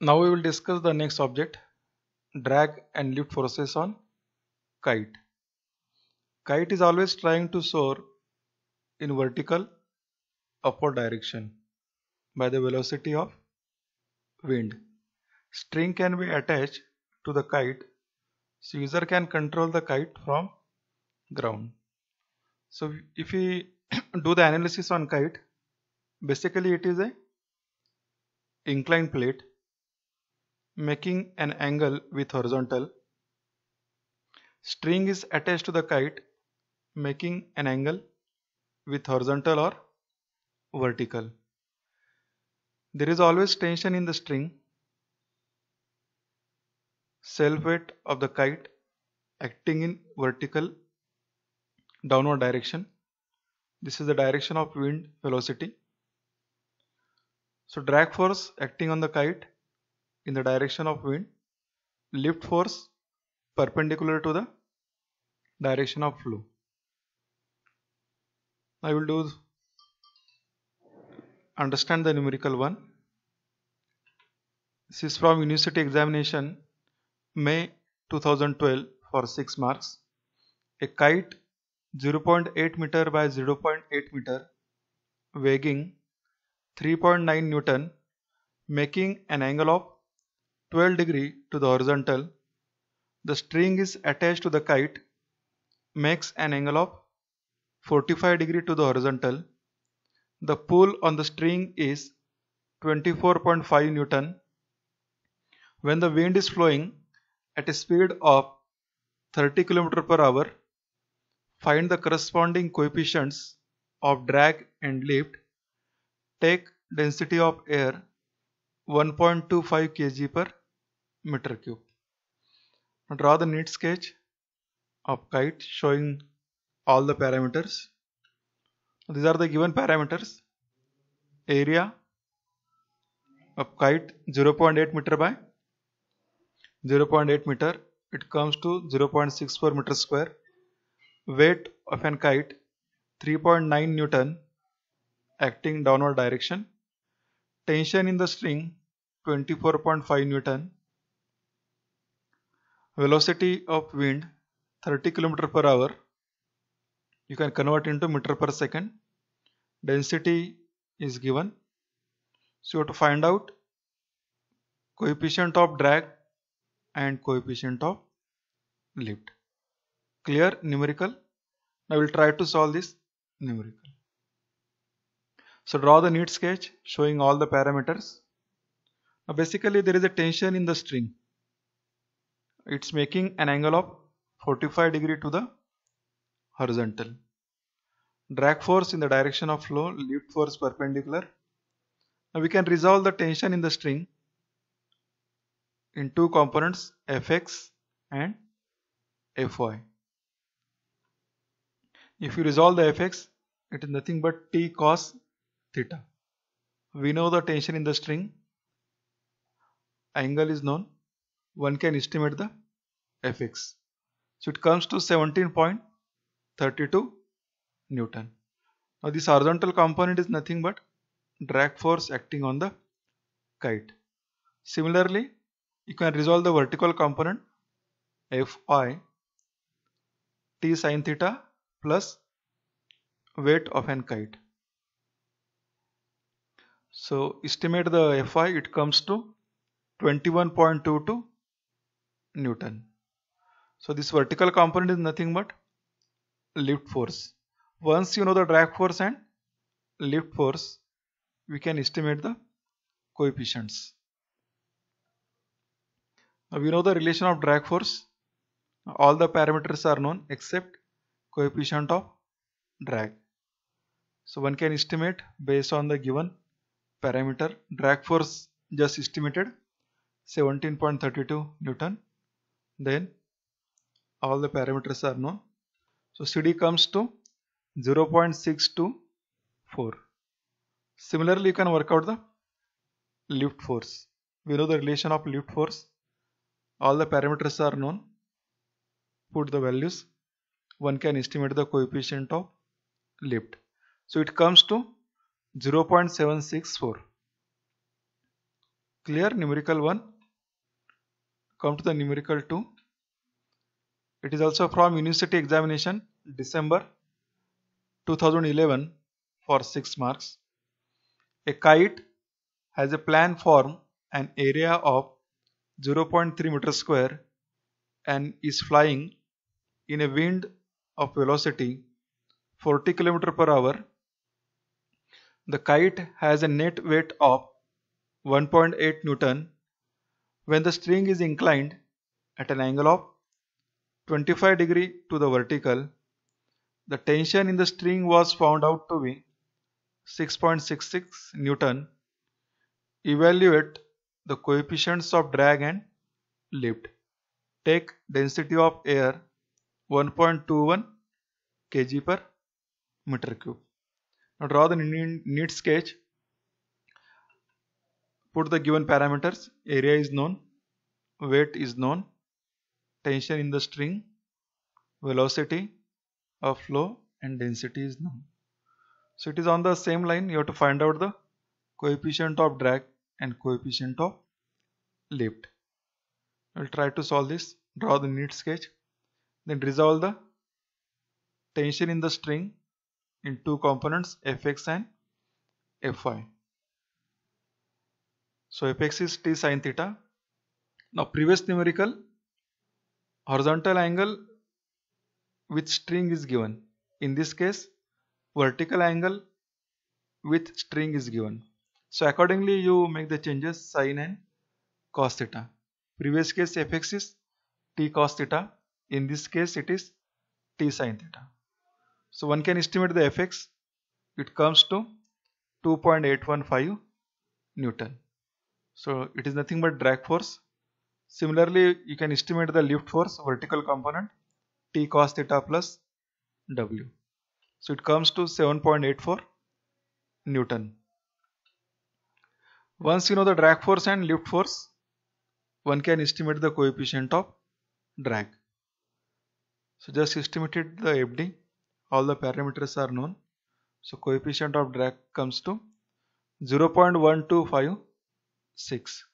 Now we will discuss the next object drag and lift forces on kite. Kite is always trying to soar in vertical upward direction by the velocity of wind. String can be attached to the kite so user can control the kite from ground. So if we do the analysis on kite basically it is a inclined plate making an angle with horizontal. String is attached to the kite making an angle with horizontal or vertical. There is always tension in the string. Self weight of the kite acting in vertical downward direction. This is the direction of wind velocity. So drag force acting on the kite in the direction of wind lift force perpendicular to the direction of flow I will do understand the numerical one this is from university examination May 2012 for 6 marks a kite 0.8 meter by 0.8 meter weighing 3.9 newton making an angle of 12 degree to the horizontal, the string is attached to the kite makes an angle of 45 degree to the horizontal. The pull on the string is 24.5 Newton. When the wind is flowing at a speed of 30 km per hour, find the corresponding coefficients of drag and lift. Take density of air 1.25 kg per meter cube. Now draw the neat sketch of kite showing all the parameters. These are the given parameters. Area of kite 0.8 meter by 0.8 meter it comes to 0.64 meter square. Weight of an kite 3.9 newton acting downward direction. Tension in the string 24.5 newton velocity of wind 30 km per hour you can convert into meter per second density is given so you have to find out coefficient of drag and coefficient of lift clear numerical now we'll try to solve this numerical so draw the neat sketch showing all the parameters now basically there is a tension in the string it's making an angle of 45 degree to the horizontal drag force in the direction of flow lift force perpendicular now we can resolve the tension in the string in two components fx and fy if you resolve the fx it is nothing but t cos theta we know the tension in the string angle is known one can estimate the Fx. So it comes to 17.32 Newton. Now this horizontal component is nothing but drag force acting on the kite. Similarly, you can resolve the vertical component Fi T sin theta plus weight of an kite. So estimate the Fi it comes to 21.22 Newton. So this vertical component is nothing but lift force. Once you know the drag force and lift force, we can estimate the coefficients. Now we know the relation of drag force. All the parameters are known except coefficient of drag. So one can estimate based on the given parameter. Drag force just estimated 17.32 Newton then all the parameters are known so cd comes to 0.624 similarly you can work out the lift force we know the relation of lift force all the parameters are known put the values one can estimate the coefficient of lift so it comes to 0.764 clear numerical one come to the numerical 2 it is also from university examination December 2011 for 6 marks a kite has a plan form an area of 0.3 meter square and is flying in a wind of velocity 40 km per hour. The kite has a net weight of 1.8 Newton when the string is inclined at an angle of 25 degree to the vertical, the tension in the string was found out to be 6.66 Newton. Evaluate the coefficients of drag and lift. Take density of air 1.21 kg per meter cube. Now draw the neat sketch put the given parameters area is known weight is known tension in the string velocity of flow and density is known so it is on the same line you have to find out the coefficient of drag and coefficient of lift we'll try to solve this draw the neat sketch then resolve the tension in the string in two components fx and fy so fx is t sin theta. Now previous numerical horizontal angle with string is given. In this case vertical angle with string is given. So accordingly you make the changes sin and cos theta. Previous case fx is t cos theta. In this case it is t sin theta. So one can estimate the fx. It comes to 2.815 Newton. So it is nothing but drag force. Similarly, you can estimate the lift force, vertical component, T cos theta plus W. So it comes to 7.84 Newton. Once you know the drag force and lift force, one can estimate the coefficient of drag. So just estimated the FD, all the parameters are known. So coefficient of drag comes to 0.125 6.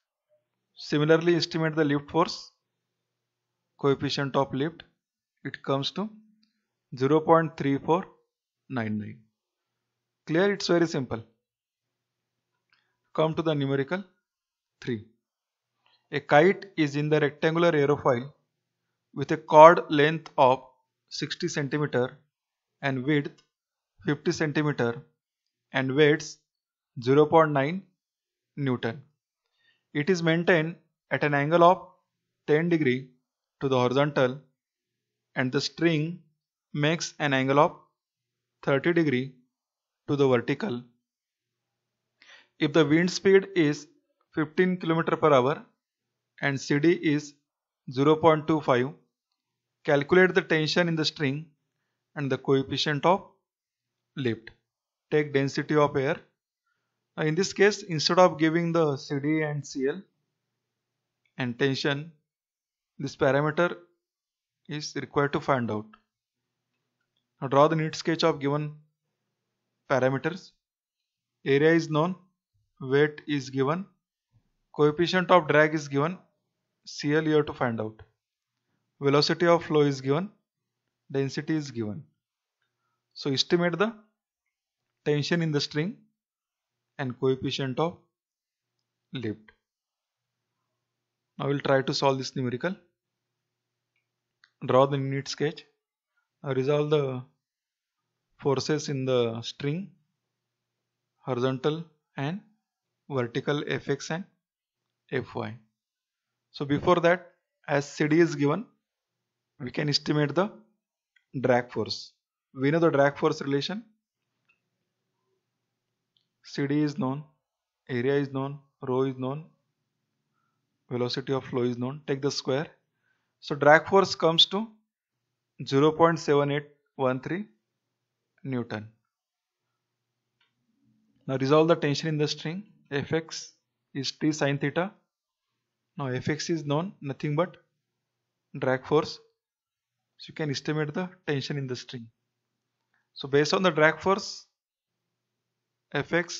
Similarly, estimate the lift force, coefficient of lift, it comes to 0.3499. Clear? It's very simple. Come to the numerical 3. A kite is in the rectangular aerofoil with a chord length of 60 cm and width 50 cm and weights 0.9 Newton. It is maintained at an angle of 10 degree to the horizontal and the string makes an angle of 30 degree to the vertical. If the wind speed is 15 km per hour and CD is 0.25, calculate the tension in the string and the coefficient of lift. Take density of air now in this case instead of giving the CD and CL and tension this parameter is required to find out. Now draw the neat sketch of given parameters. Area is known, weight is given, coefficient of drag is given, CL you have to find out. Velocity of flow is given, density is given. So estimate the tension in the string and coefficient of lift. Now we'll try to solve this numerical. Draw the unit sketch. Now resolve the forces in the string horizontal and vertical fx and fy. So before that as CD is given we can estimate the drag force. We know the drag force relation CD is known, area is known, rho is known, velocity of flow is known. Take the square. So drag force comes to 0.7813 Newton. Now resolve the tension in the string. Fx is T sine theta. Now Fx is known nothing but drag force. So you can estimate the tension in the string. So based on the drag force fx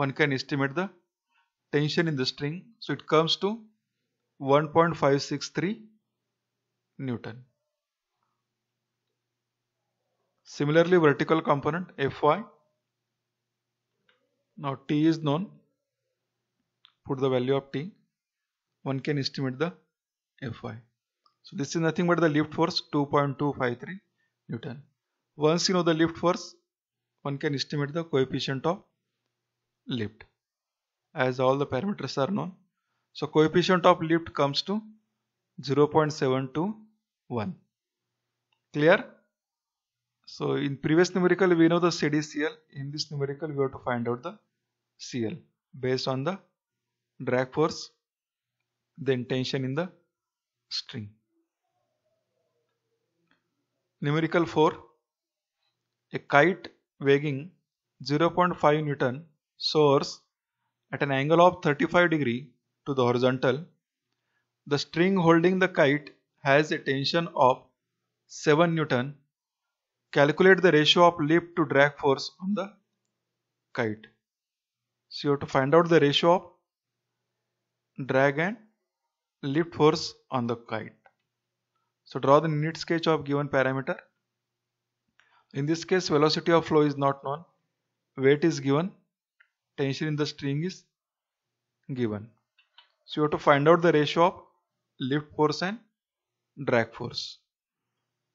one can estimate the tension in the string so it comes to 1.563 newton similarly vertical component fy now t is known put the value of t one can estimate the fy so this is nothing but the lift force 2.253 newton once you know the lift force one can estimate the coefficient of lift as all the parameters are known. So coefficient of lift comes to 0.721. Clear? So in previous numerical we know the CDCL. In this numerical we have to find out the CL based on the drag force then tension in the string. Numerical 4. A kite weighing 0.5 Newton soars at an angle of 35 degree to the horizontal. The string holding the kite has a tension of 7 Newton. Calculate the ratio of lift to drag force on the kite. So you have to find out the ratio of drag and lift force on the kite. So draw the neat sketch of given parameter in this case velocity of flow is not known weight is given tension in the string is given so you have to find out the ratio of lift force and drag force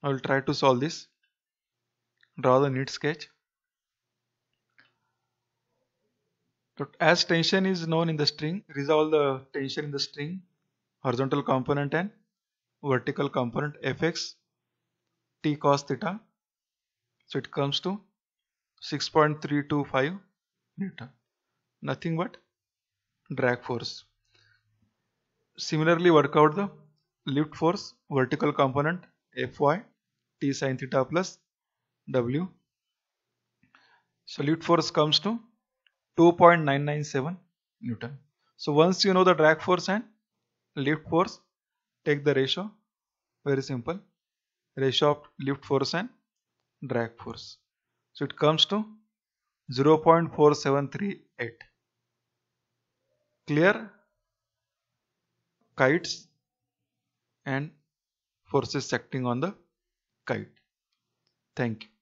I will try to solve this draw the neat sketch as tension is known in the string resolve the tension in the string horizontal component and vertical component fx t cos theta so it comes to 6.325 Newton. Nothing but drag force. Similarly work out the lift force vertical component Fy T sin theta plus W. So lift force comes to 2.997 Newton. So once you know the drag force and lift force, take the ratio. Very simple. Ratio of lift force and drag force. So it comes to 0.4738. Clear kites and forces acting on the kite. Thank you.